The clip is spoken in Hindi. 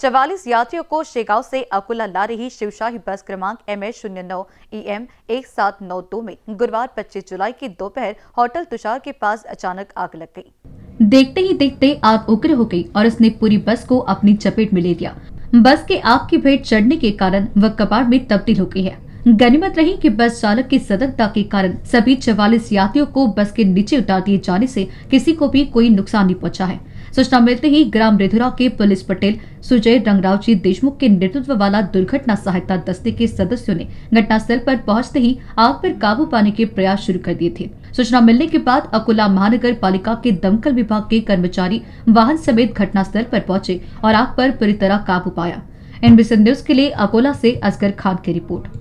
चवालीस यात्रियों को शेगांव से अकोला ला रही शिवशाही बस क्रमांक एम एच शून्य नौ ई e एम एक सात नौ दो में गुरुवार पच्चीस जुलाई की दोपहर होटल तुषार के पास अचानक आग लग गई देखते ही देखते आग उग्र हो गई और उसने पूरी बस को अपनी चपेट में ले लिया बस के आग की भेंट चढ़ने के कारण वह कबाड़ में तब्दील हो गई है गनीमत रही कि बस चालक की सतर्कता के कारण सभी चवालीस यात्रियों को बस के नीचे उतार दिए जाने से किसी को भी कोई नुकसान नहीं पहुंचा है सूचना मिलते ही ग्राम रिधुरा के पुलिस पटेल सुजय जी देशमुख के नेतृत्व वाला दुर्घटना सहायता दस्ते के सदस्यों ने घटनास्थल पर पहुंचते ही आग पर काबू पाने के प्रयास शुरू कर दिए थे सूचना मिलने के बाद अकोला महानगर पालिका के दमकल विभाग के कर्मचारी वाहन समेत घटनास्थल पर पहुंचे और आग पर पूरी तरह काबू पाया एनबीसी न्यूज के लिए अकोला से असगर खान की रिपोर्ट